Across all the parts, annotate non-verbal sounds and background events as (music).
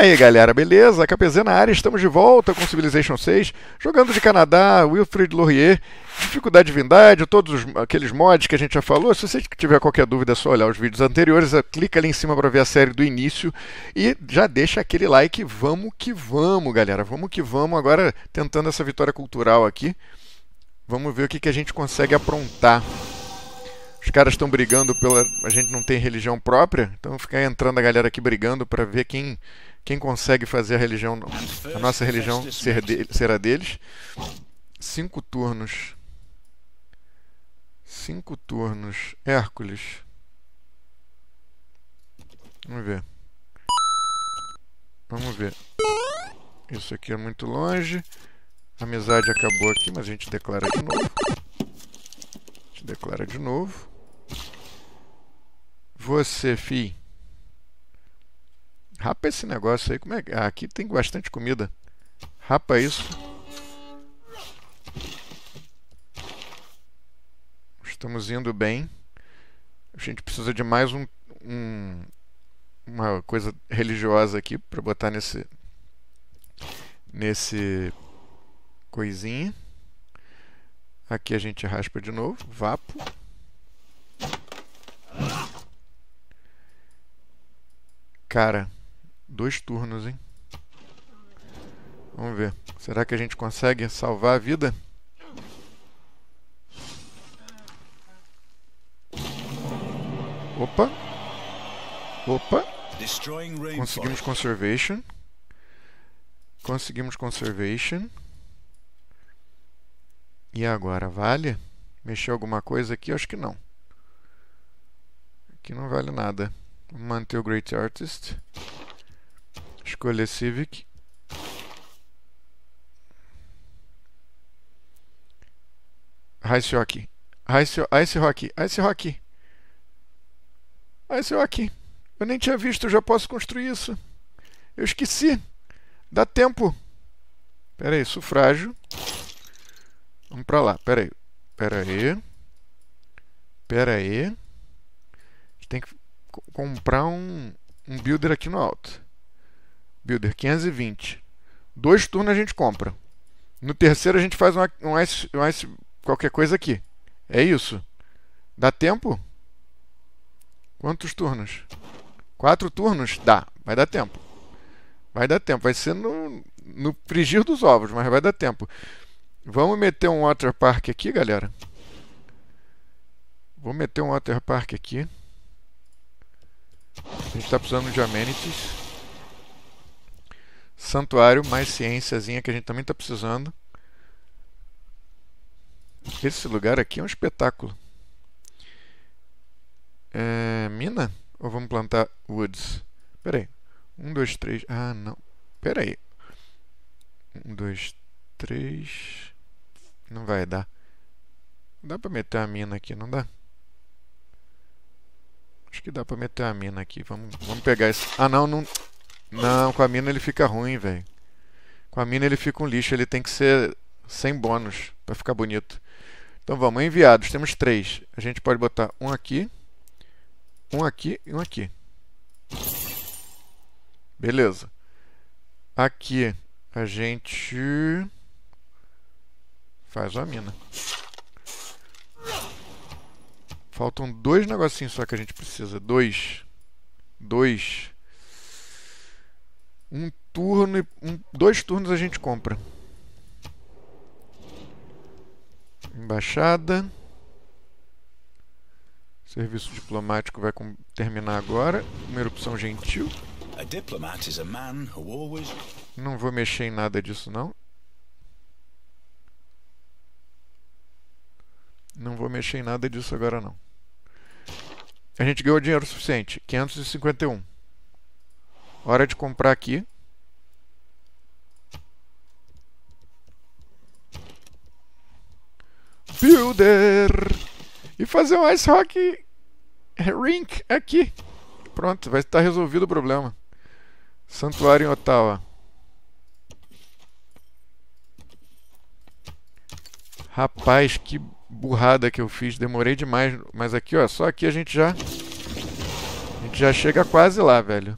aí, galera, beleza? KPZ na área, estamos de volta com Civilization 6, jogando de Canadá, Wilfrid Laurier, dificuldade de vindade, todos os, aqueles mods que a gente já falou. Se você tiver qualquer dúvida, é só olhar os vídeos anteriores, é, clica ali em cima para ver a série do início e já deixa aquele like. Vamos que vamos, galera, vamos que vamos. Agora tentando essa vitória cultural aqui, vamos ver o que, que a gente consegue aprontar. Os caras estão brigando pela. A gente não tem religião própria, então ficar entrando a galera aqui brigando para ver quem quem consegue fazer a religião, a nossa religião ser de, será deles. Cinco turnos. Cinco turnos. Hércules. Vamos ver. Vamos ver. Isso aqui é muito longe. A amizade acabou aqui, mas a gente declara de novo. A gente declara de novo. Você, fi. Rapa esse negócio aí. Como é? Ah, aqui tem bastante comida. Rapa é isso. Estamos indo bem. A gente precisa de mais um, um uma coisa religiosa aqui para botar nesse nesse coisinha. Aqui a gente raspa de novo, vapo. Cara, Dois turnos, hein? Vamos ver. Será que a gente consegue salvar a vida? Opa. Opa. Conseguimos conservation. Conseguimos conservation. E agora, vale? Mexer alguma coisa aqui? Acho que não. Aqui não vale nada. Vamos manter o Great Artist escolher Civic. Ice Rock. Ice, Ice Rock. Ice Rock. Ice Rock. Eu nem tinha visto, eu já posso construir isso. Eu esqueci. Dá tempo. Pera aí, sufrágio. Vamos pra lá, pera aí. Pera aí. Pera aí. Tem que comprar um, um builder aqui no alto. Builder 520. Dois turnos a gente compra. No terceiro a gente faz um, um, ice, um ice qualquer coisa aqui. É isso. Dá tempo? Quantos turnos? Quatro turnos? Dá. Vai dar tempo. Vai dar tempo. Vai ser no, no frigir dos ovos, mas vai dar tempo. Vamos meter um water park aqui, galera. Vou meter um water park aqui. A gente está precisando de amenities. Santuário, mais ciênciazinha que a gente também está precisando. Esse lugar aqui é um espetáculo. É, mina? Ou vamos plantar woods? Pera aí. Um, dois, três... Ah, não. Pera aí. Um, dois, três... Não vai dar. Dá para meter a mina aqui, não dá? Acho que dá para meter a mina aqui. Vamos, vamos pegar esse... Ah, não, não... Não, com a mina ele fica ruim, velho. Com a mina ele fica um lixo, ele tem que ser sem bônus para ficar bonito. Então vamos, enviados, temos três. A gente pode botar um aqui, um aqui e um aqui. Beleza. Aqui a gente faz a mina. Faltam dois negocinhos só que a gente precisa. Dois. Dois. Um turno e. Um, dois turnos a gente compra. Embaixada. Serviço diplomático vai terminar agora. Primeira opção gentil. Não vou mexer em nada disso não. Não vou mexer em nada disso agora não. A gente ganhou dinheiro suficiente, 551. Hora de comprar aqui. Builder! E fazer um Ice Rock Rink aqui. Pronto, vai estar resolvido o problema. Santuário em Ottawa. Rapaz, que burrada que eu fiz. Demorei demais. Mas aqui, ó, só aqui a gente já... A gente já chega quase lá, velho.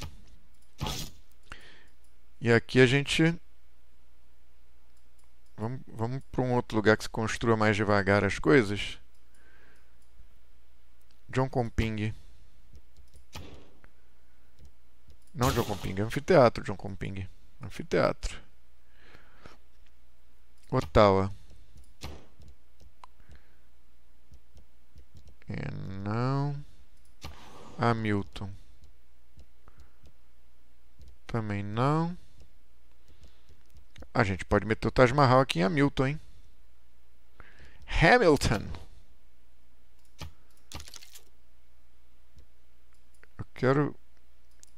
E aqui a gente. Vamos, vamos para um outro lugar que se construa mais devagar as coisas. John Comping. Não John Comping, é anfiteatro John Comping. Anfiteatro. Ottawa. E é, não. Hamilton. Também não. A gente pode meter o Taj Mahal aqui em Hamilton, hein? Hamilton. Eu quero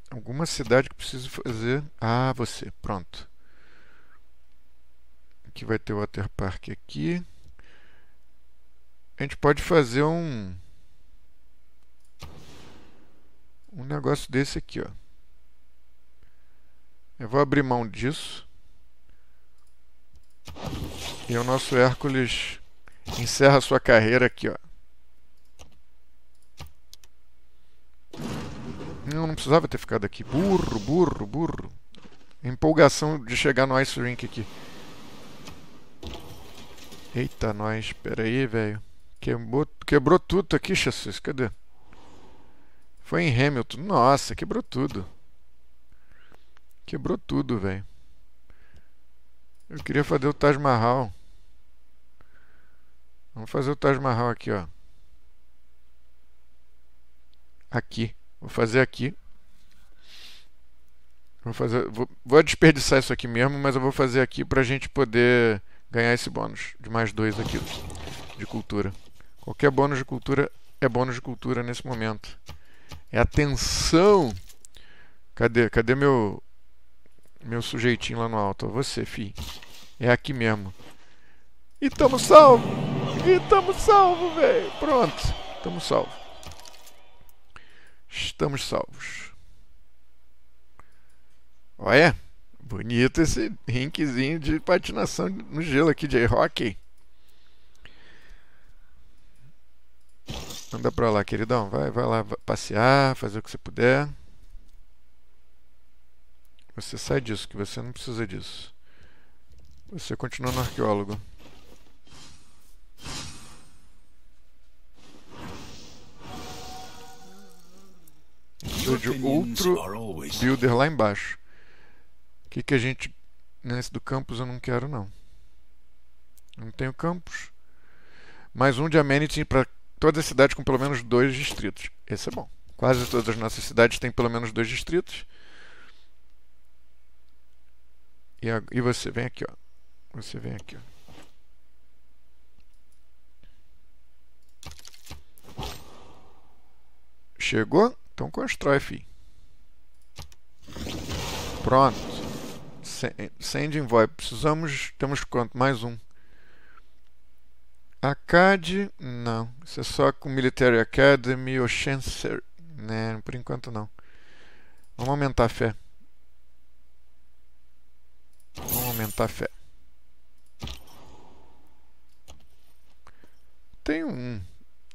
alguma cidade que preciso fazer. Ah, você. Pronto. Aqui vai ter o Water Park aqui. A gente pode fazer um um negócio desse aqui, ó. Eu vou abrir mão disso. E o nosso Hércules encerra sua carreira aqui, ó. Não, não precisava ter ficado aqui. Burro, burro, burro. Empolgação de chegar no Ice Rink aqui. Eita, nós. Pera aí, velho. Quebrou, quebrou tudo aqui, Jesus. Cadê? Foi em Hamilton. Nossa, quebrou tudo. Quebrou tudo, velho. Eu queria fazer o Taj Mahal. Vamos fazer o Taj Mahal aqui, ó. Aqui. Vou fazer aqui. Vou fazer, vou, vou desperdiçar isso aqui mesmo, mas eu vou fazer aqui pra gente poder ganhar esse bônus de mais dois aqui de cultura. Qualquer bônus de cultura é bônus de cultura nesse momento. É atenção. Cadê, cadê meu meu sujeitinho lá no alto? Você, fi. É aqui mesmo. E tamo salvo! E tamo salvo, velho! Pronto, tamo salvo. Estamos salvos. Olha, bonito esse rinkzinho de patinação no gelo aqui de hockey. Anda pra lá, queridão. Vai, vai lá passear, fazer o que você puder. Você sai disso, que você não precisa disso. Você continua no arqueólogo. de outro builder lá embaixo. O que, que a gente. Nesse do campus eu não quero, não. Não tenho campus. Mais um de amenity para toda a cidade com pelo menos dois distritos. Esse é bom. Quase todas as nossas cidades têm pelo menos dois distritos. E, você vem aqui, ó. Você vem aqui. Ó. Chegou? Então constrói, filho. Pronto. Send envoy. Precisamos. Temos quanto? Mais um. ACAD. Não. Isso é só com Military Academy ou Chancer. Né? Por enquanto não. Vamos aumentar a fé. Vamos aumentar a fé. tenho um.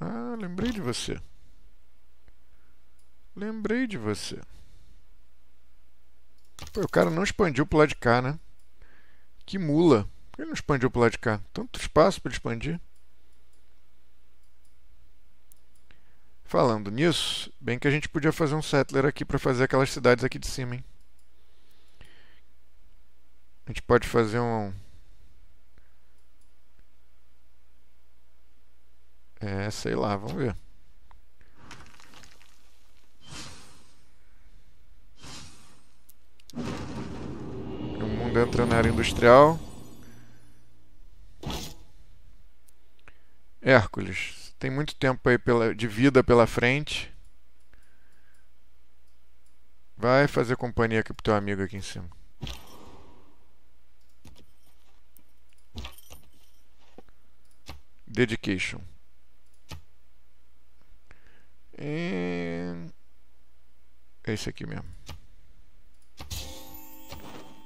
Ah, lembrei de você. Lembrei de você. Pô, o cara não expandiu pro lado de cá, né? Que mula. Por que ele não expandiu pro lado de cá? Tanto espaço para expandir. Falando nisso, bem que a gente podia fazer um settler aqui para fazer aquelas cidades aqui de cima, hein? A gente pode fazer um É, sei lá, vamos ver. O mundo entra na área industrial. Hércules. Tem muito tempo aí pela, de vida pela frente. Vai fazer companhia aqui pro teu amigo aqui em cima. Dedication. É esse aqui mesmo.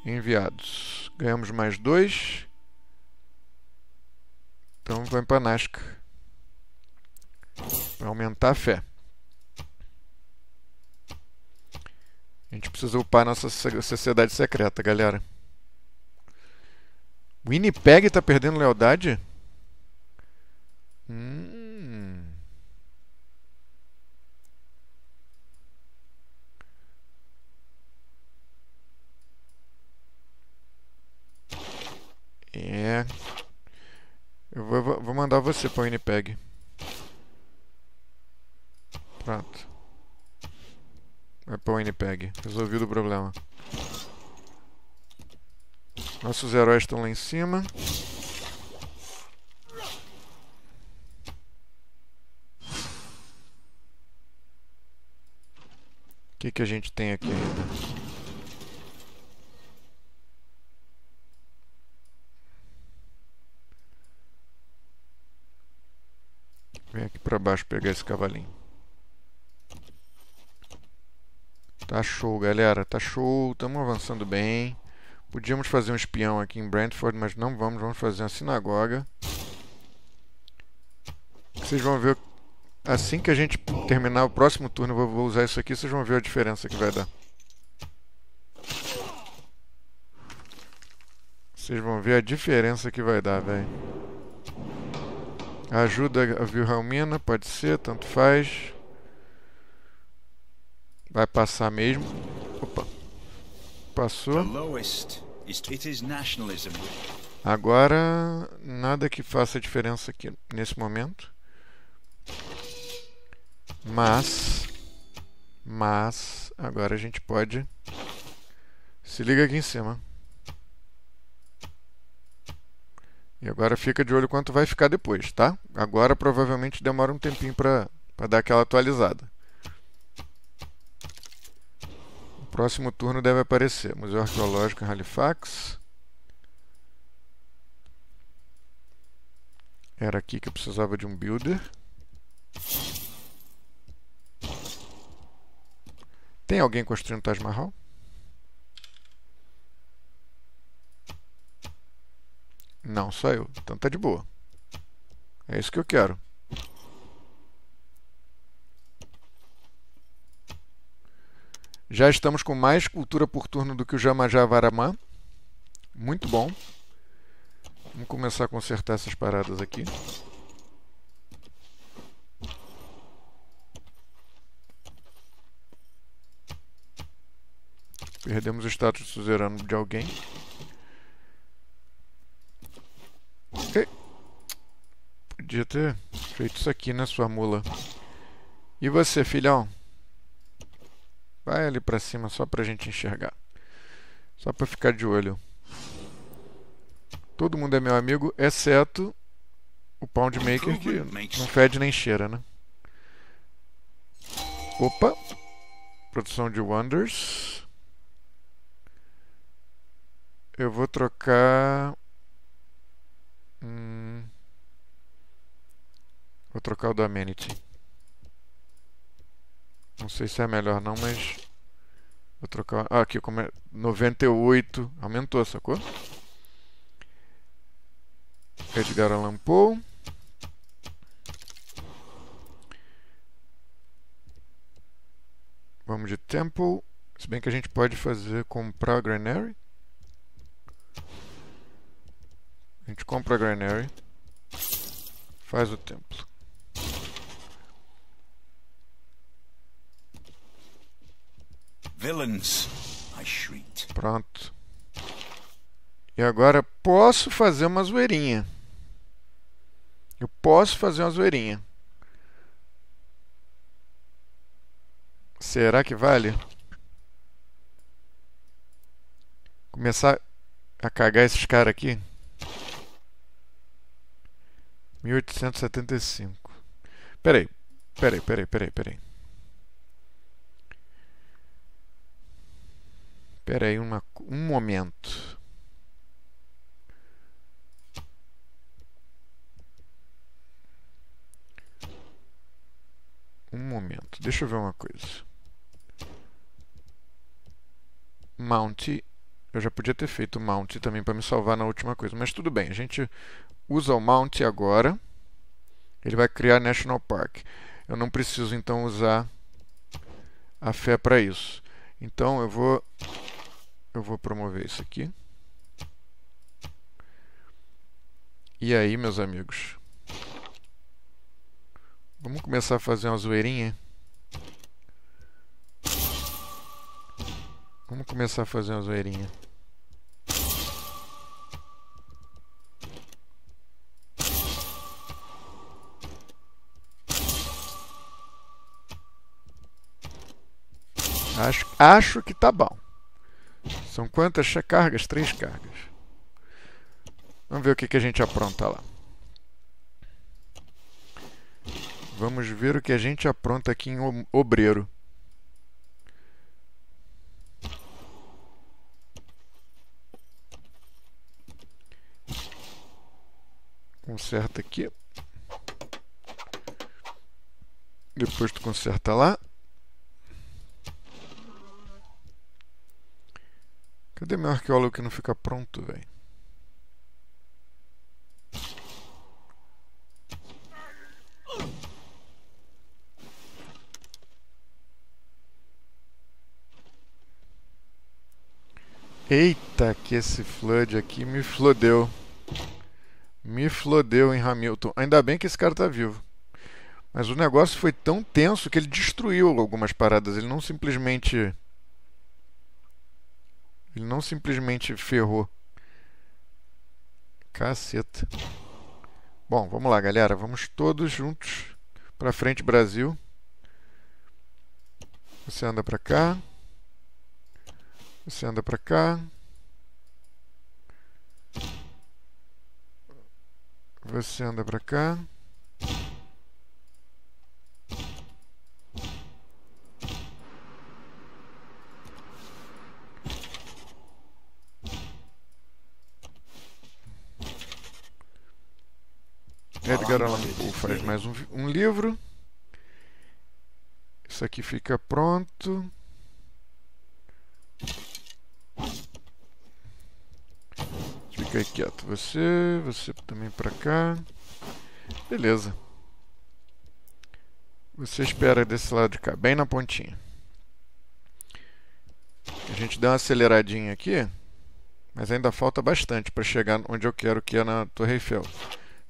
Enviados. Ganhamos mais dois. Então vamos para Nasca. Para aumentar a fé. A gente precisa upar nossa sociedade secreta, galera. Winnipeg está perdendo lealdade? Hum. vou mandar você para o Winnipeg. Pronto. Vai para o Winnipeg. Resolvido o problema. Nossos heróis estão lá em cima. O que, que a gente tem aqui ainda? pegar esse cavalinho. Tá show, galera. Tá show. Estamos avançando bem. Podíamos fazer um espião aqui em Brentford, mas não vamos. Vamos fazer uma sinagoga. Vocês vão ver... Assim que a gente terminar o próximo turno, eu vou usar isso aqui. Vocês vão ver a diferença que vai dar. Vocês vão ver a diferença que vai dar, velho. Ajuda a Vilhelmina, pode ser, tanto faz. Vai passar mesmo. Opa. Passou. Agora, nada que faça diferença aqui nesse momento. Mas, mas, agora a gente pode. Se liga aqui em cima. E agora fica de olho quanto vai ficar depois, tá? Agora provavelmente demora um tempinho para dar aquela atualizada. O próximo turno deve aparecer. Museu Arqueológico em Halifax. Era aqui que eu precisava de um builder. Tem alguém construindo Taj Mahal? Não saiu. Então tá de boa. É isso que eu quero. Já estamos com mais cultura por turno do que o Jamajavaramã. Muito bom. Vamos começar a consertar essas paradas aqui. Perdemos o status de suzerano de alguém. Podia ter feito isso aqui, né, sua mula? E você, filhão? Vai ali pra cima só pra gente enxergar. Só pra ficar de olho. Todo mundo é meu amigo, exceto o pound maker que não fede nem cheira, né? Opa! Produção de Wonders. Eu vou trocar... Hum... Vou trocar o do Amenity. Não sei se é melhor não, mas... Vou trocar... Ah, aqui como é... 98. Aumentou, sacou? Edgar Allan Poe. Vamos de Temple. Se bem que a gente pode fazer comprar a Granary. A gente compra a Granary. Faz o templo. Villains, I shrieked. Pronto. E agora posso fazer uma zoeirinha. Eu posso fazer uma zoeirinha. Será que vale? Começar a cagar esses caras aqui? 1875. Peraí, peraí, peraí, peraí, peraí. Espera aí uma, um momento. Um momento. Deixa eu ver uma coisa. Mount. Eu já podia ter feito mount também para me salvar na última coisa. Mas tudo bem. A gente usa o mount agora. Ele vai criar National Park. Eu não preciso então usar a fé para isso. Então eu vou eu vou promover isso aqui. E aí, meus amigos? Vamos começar a fazer uma zoeirinha? Vamos começar a fazer uma zoeirinha. Acho, acho que tá bom. São quantas cargas? Três cargas. Vamos ver o que, que a gente apronta lá. Vamos ver o que a gente apronta aqui em Obreiro. Conserta aqui. Depois tu conserta lá. Cadê meu arqueólogo que não fica pronto, velho? Eita, que esse flood aqui me flodeu. Me flodeu em Hamilton. Ainda bem que esse cara tá vivo. Mas o negócio foi tão tenso que ele destruiu algumas paradas. Ele não simplesmente ele não simplesmente ferrou. Caceta. Bom, vamos lá, galera. Vamos todos juntos para frente, Brasil. Você anda para cá. Você anda para cá. Você anda para cá. Edgar Allan Poe faz mais um, um livro. Isso aqui fica pronto. Fica aí quieto. Você, você também para cá. Beleza. Você espera desse lado de cá, bem na pontinha. A gente deu uma aceleradinha aqui, mas ainda falta bastante para chegar onde eu quero, que é na Torre Eiffel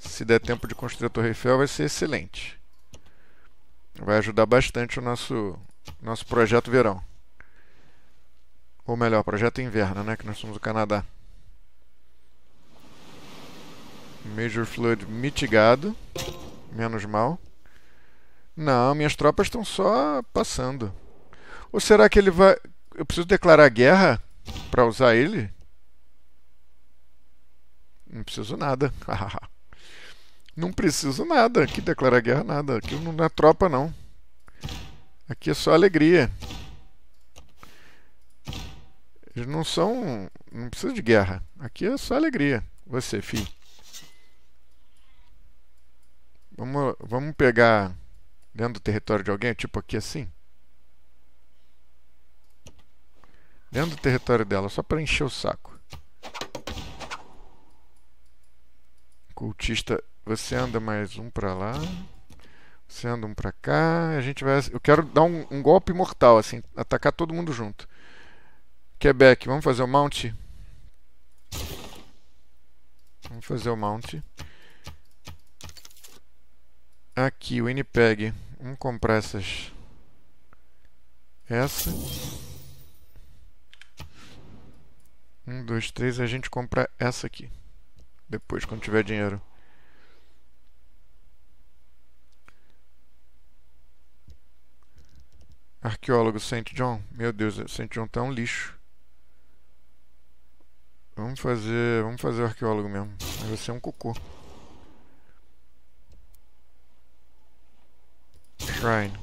se der tempo de construir a Torre Eiffel, vai ser excelente. Vai ajudar bastante o nosso, nosso projeto verão. Ou melhor, projeto inverno, né? Que nós somos o Canadá. Major Flood mitigado. Menos mal. Não, minhas tropas estão só passando. Ou será que ele vai... Eu preciso declarar guerra para usar ele? Não preciso nada. Hahaha. (laughs) Não preciso nada aqui declarar guerra, nada. Aqui não é tropa, não. Aqui é só alegria. Eles não são. Não precisa de guerra. Aqui é só alegria. Você, filho. Vamos, vamos pegar dentro do território de alguém, tipo aqui assim. Dentro do território dela, só para encher o saco. Cultista, você anda mais um para lá. Você anda um para cá. A gente vai. Eu quero dar um, um, golpe mortal, assim, atacar todo mundo junto. Quebec, vamos fazer o mount? Vamos fazer o mount. Aqui, Winnipeg. Vamos comprar essas. Essa. Um, dois, três. A gente compra essa aqui. Depois, quando tiver dinheiro. Arqueólogo Saint John. Meu Deus, Saint John tá um lixo. Vamos fazer. Vamos fazer o arqueólogo mesmo. Mas você é um cocô. Shrine.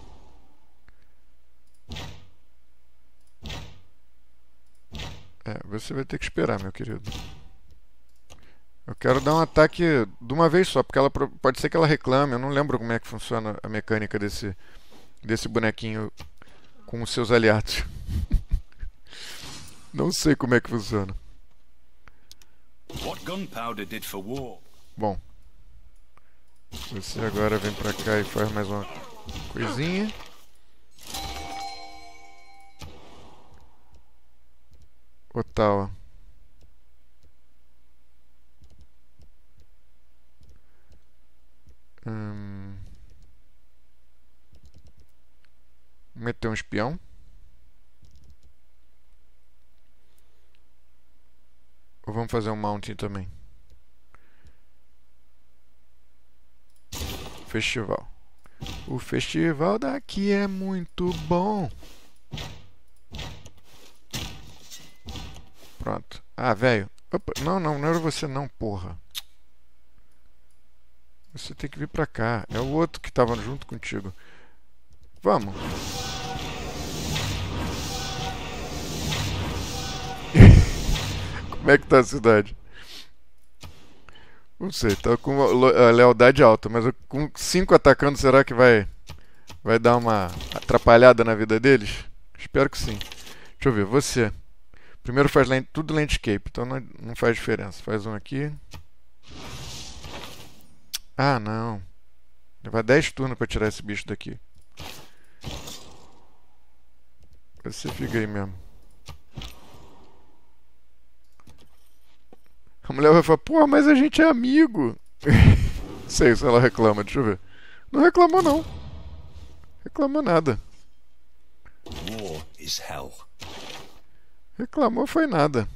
É, você vai ter que esperar, meu querido. Eu quero dar um ataque de uma vez só, porque ela pode ser que ela reclame. Eu não lembro como é que funciona a mecânica desse, desse bonequinho com os seus aliados. (laughs) não sei como é que funciona. Bom. Você agora vem pra cá e faz mais uma coisinha. Otawa. Hum, meter um espião. Ou vamos fazer um mounting também. Festival. O festival daqui é muito bom. Pronto. Ah, velho. Não, não, não era você não, porra. Você tem que vir pra cá. É o outro que estava junto contigo. Vamos. (laughs) Como é que tá a cidade? Não sei, tá com a lealdade alta, mas com cinco atacando, será que vai vai dar uma atrapalhada na vida deles? Espero que sim. Deixa eu ver, você. Primeiro faz tudo landscape, então não, não faz diferença. Faz um aqui. Ah, não. Levar 10 turnos pra tirar esse bicho daqui. Você fica aí mesmo. A mulher vai falar, porra, mas a gente é amigo. (laughs) Sei se ela reclama, deixa eu ver. Não reclamou não. Reclamou nada. Reclamou foi nada.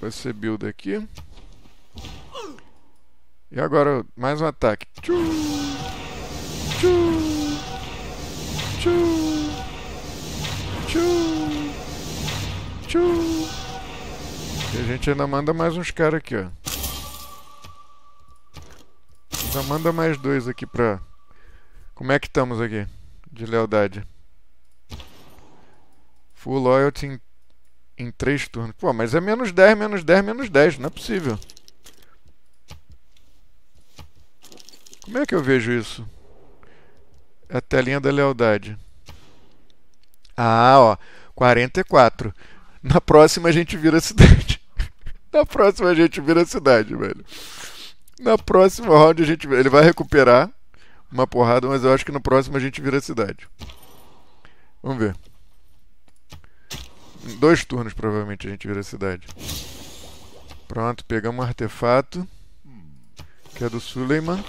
com esse build aqui. E agora mais um ataque. Tchum, tchum, tchum, tchum, tchum. E a gente ainda manda mais uns caras aqui, ó. Já manda mais dois aqui pra... Como é que estamos aqui? De lealdade. Full loyalty em 3 turnos. Pô, mas é menos 10, menos 10, menos 10. Não é possível. Como é que eu vejo isso? É a telinha da lealdade. Ah, ó. 44. Na próxima a gente vira a cidade. (laughs) Na próxima a gente vira a cidade, velho. Na próxima round a gente. Ele vai recuperar uma porrada, mas eu acho que no próximo a gente vira a cidade. Vamos ver. Em dois turnos, provavelmente, a gente vira a cidade. Pronto, pegamos um artefato. Que é do Suleiman.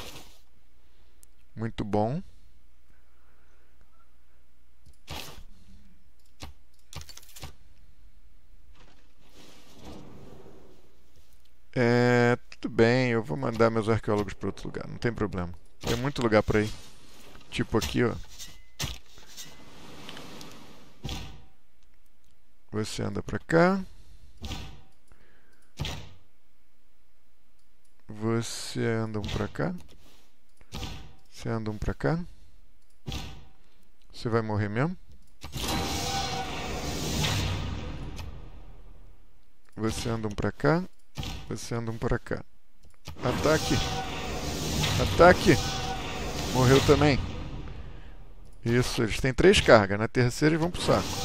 Muito bom. É, tudo bem, eu vou mandar meus arqueólogos para outro lugar, não tem problema. Tem muito lugar por aí. Tipo aqui, ó. Você anda para cá. Você anda um para cá. Você anda um para cá. Você vai morrer mesmo? Você anda um para cá. Você anda um para cá. Ataque! Ataque! Morreu também. Isso, eles têm três cargas. Na né? terceira eles vão pro saco.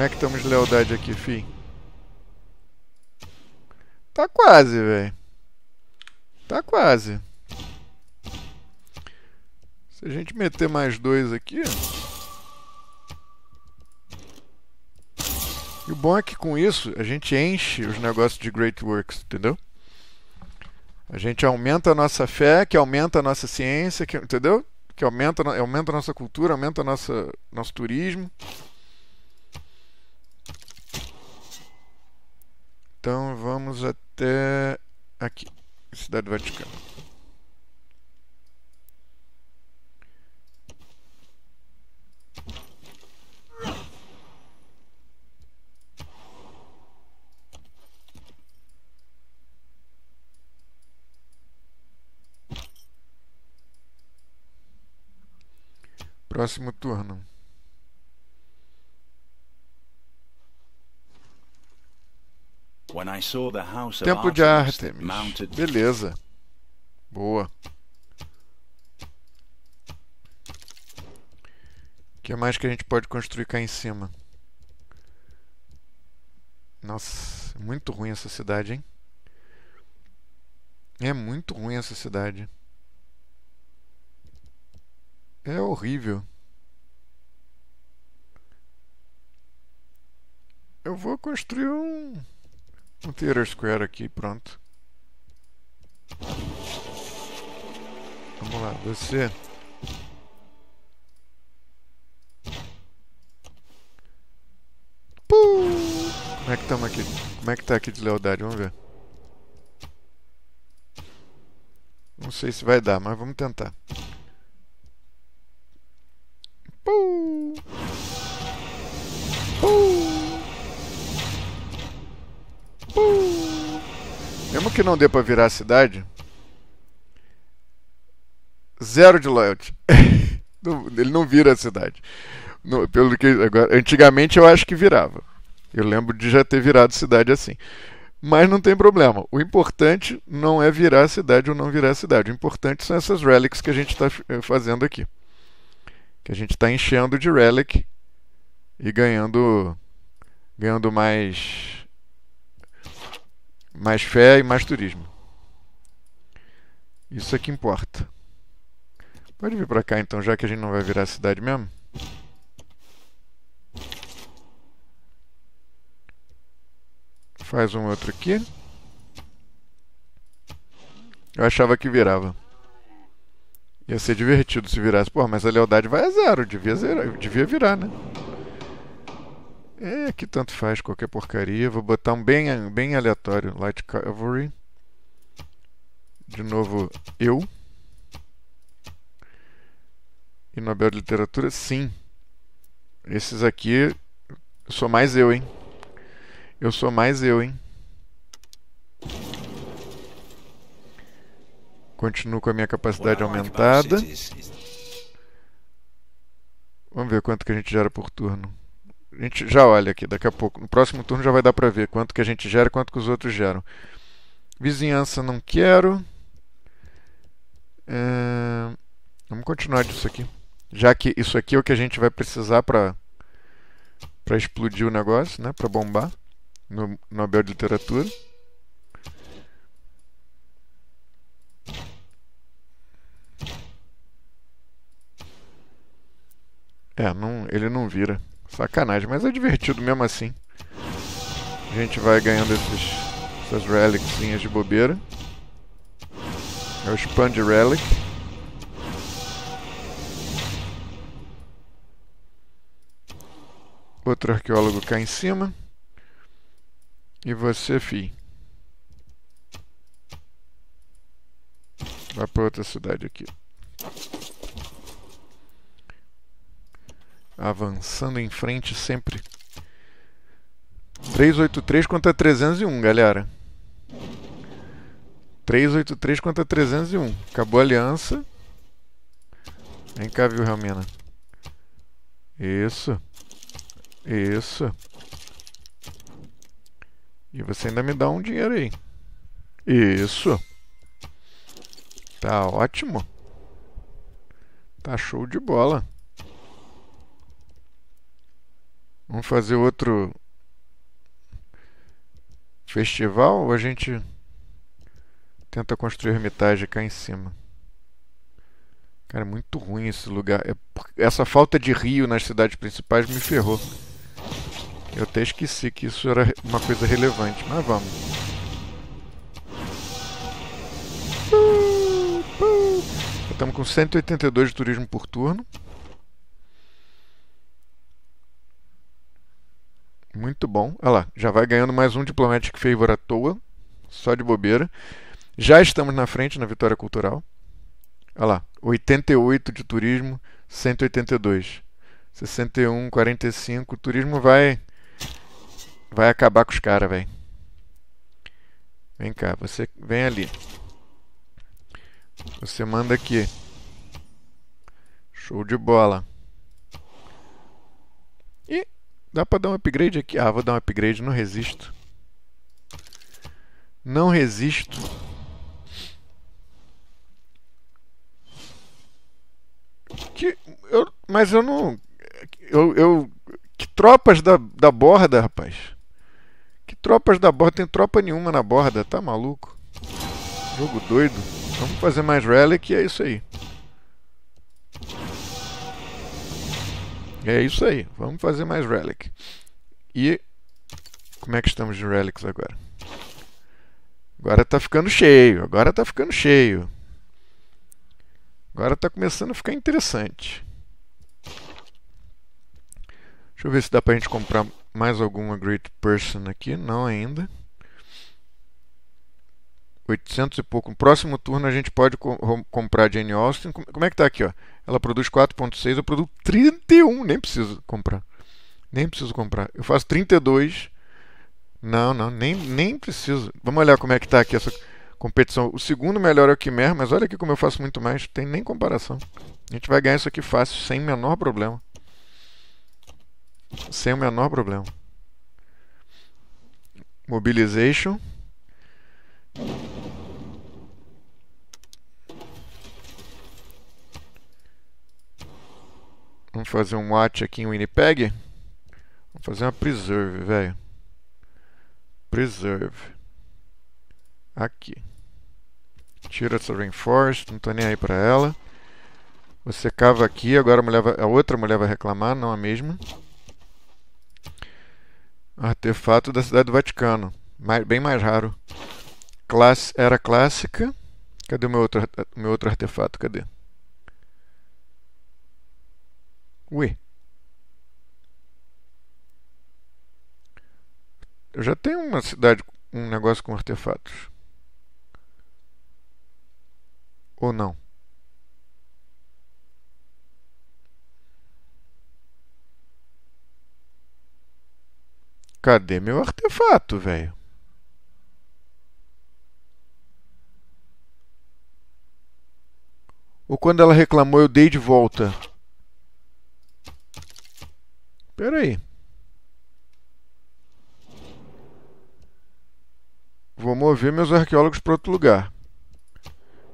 Como é que estamos de lealdade aqui, fi? Tá quase, velho. Tá quase. Se a gente meter mais dois aqui... E o bom é que com isso a gente enche os negócios de Great Works, entendeu? A gente aumenta a nossa fé, que aumenta a nossa ciência, que, entendeu? Que aumenta, aumenta a nossa cultura, aumenta o nossa, nosso turismo. Então vamos até aqui, Cidade do Vaticano. Próximo turno. Templo de Artemis. Beleza. Boa. O que mais que a gente pode construir cá em cima? Nossa, é muito ruim essa cidade, hein? É muito ruim essa cidade. É horrível. Eu vou construir um um theater square aqui, pronto. Vamos lá, você. Como é que estamos aqui? Como é que tá aqui de lealdade? Vamos ver. Não sei se vai dar, mas vamos tentar. Pum. Mesmo que não dê pra virar a cidade. Zero de layout. (laughs) Ele não vira a cidade. No, pelo que agora, antigamente eu acho que virava. Eu lembro de já ter virado cidade assim. Mas não tem problema. O importante não é virar a cidade ou não virar a cidade. O importante são essas relics que a gente está eh, fazendo aqui. Que a gente está enchendo de relic e ganhando, ganhando mais mais fé e mais turismo. Isso é que importa. Pode vir pra cá então, já que a gente não vai virar cidade mesmo. Faz um outro aqui. Eu achava que virava. Ia ser divertido se virasse. Pô, mas a lealdade vai a zero. Devia, devia virar, né? É, que tanto faz qualquer porcaria. Vou botar um bem, bem aleatório. Light Cavalry. De novo, eu. E Nobel de Literatura, sim. Esses aqui, sou mais eu, hein? Eu sou mais eu, hein? Continuo com a minha capacidade aumentada. Vamos ver quanto que a gente gera por turno a gente já olha aqui daqui a pouco. No próximo turno já vai dar para ver quanto que a gente gera, quanto que os outros geram. Vizinhança não quero. É... Vamos continuar disso aqui. Já que isso aqui é o que a gente vai precisar para para explodir o negócio, né? Para bombar no Nobel de Literatura. É, não, ele não vira. Sacanagem, mas é divertido mesmo assim. A gente vai ganhando esses, essas reliczinhas de bobeira. É o Spand Relic. Outro arqueólogo cá em cima. E você, fi. Vai para outra cidade aqui. avançando em frente sempre. 383 contra 301, galera. 383 contra 301. Acabou a aliança. Vem cá, viu, Helmina? Isso. Isso. E você ainda me dá um dinheiro aí. Isso. Tá ótimo. Tá show de bola. Vamos fazer outro festival ou a gente tenta construir ermitagem cá em cima? Cara, é muito ruim esse lugar. É essa falta de rio nas cidades principais me ferrou. Eu até esqueci que isso era uma coisa relevante, mas vamos. Estamos com 182 de turismo por turno. Muito bom. Olha lá, já vai ganhando mais um Diplomatic Favor à toa, só de bobeira. Já estamos na frente na vitória cultural. Olha lá, 88 de turismo, 182. 61, 45. O turismo vai. Vai acabar com os caras, velho. Vem cá, você vem ali. Você manda aqui. Show de bola. Dá para dar um upgrade aqui? Ah, vou dar um upgrade, não resisto. Não resisto. Que, eu, mas eu não. Eu, eu, que tropas da, da borda, rapaz. Que tropas da borda? Tem tropa nenhuma na borda, tá maluco? Jogo doido. Vamos fazer mais relic e é isso aí. É isso aí. Vamos fazer mais relic. E como é que estamos de relics agora? Agora está ficando cheio. Agora está ficando cheio. Agora está começando a ficar interessante. Deixa eu ver se dá para a gente comprar mais alguma Great Person aqui. Não ainda. 800 e pouco. No próximo turno a gente pode co comprar Jane Austen. Como é que está aqui? Ó? ela produz 4.6, eu produzo 31, nem preciso comprar. Nem preciso comprar. Eu faço 32. Não, não, nem, nem preciso. Vamos olhar como é que está aqui essa competição. O segundo melhor é o Quimer, mas olha aqui como eu faço muito mais. Tem nem comparação. A gente vai ganhar isso aqui fácil, sem o menor problema. Sem o menor problema. Mobilization. Vamos fazer um watch aqui em Winnipeg. Vamos fazer uma preserve, velho. Preserve. Aqui. Tira essa reinforced, não tô nem aí pra ela. Você cava aqui, agora a, mulher vai, a outra mulher vai reclamar, não a mesma. Artefato da cidade do Vaticano. Mais, bem mais raro. Class, era clássica. Cadê o meu outro, meu outro artefato? Cadê? Ué. Eu já tenho uma cidade, um negócio com artefatos. Ou não? Cadê meu artefato, velho? Ou quando ela reclamou, eu dei de volta. Espera aí. Vou mover meus arqueólogos para outro lugar.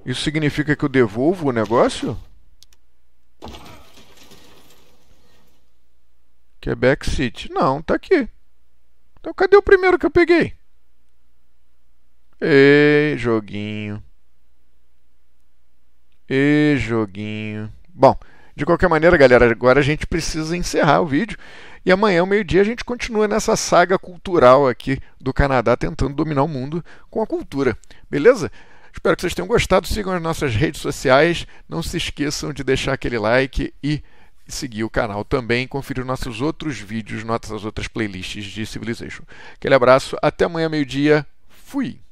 Isso significa que eu devolvo o negócio? Quebec é City. Não, tá aqui. Então cadê o primeiro que eu peguei? E joguinho. E joguinho. Bom, de qualquer maneira, galera, agora a gente precisa encerrar o vídeo. E amanhã, ao meio-dia, a gente continua nessa saga cultural aqui do Canadá tentando dominar o mundo com a cultura. Beleza? Espero que vocês tenham gostado. Sigam as nossas redes sociais. Não se esqueçam de deixar aquele like e seguir o canal também. Conferir nossos outros vídeos, nossas outras playlists de Civilization. Aquele abraço. Até amanhã, meio-dia. Fui!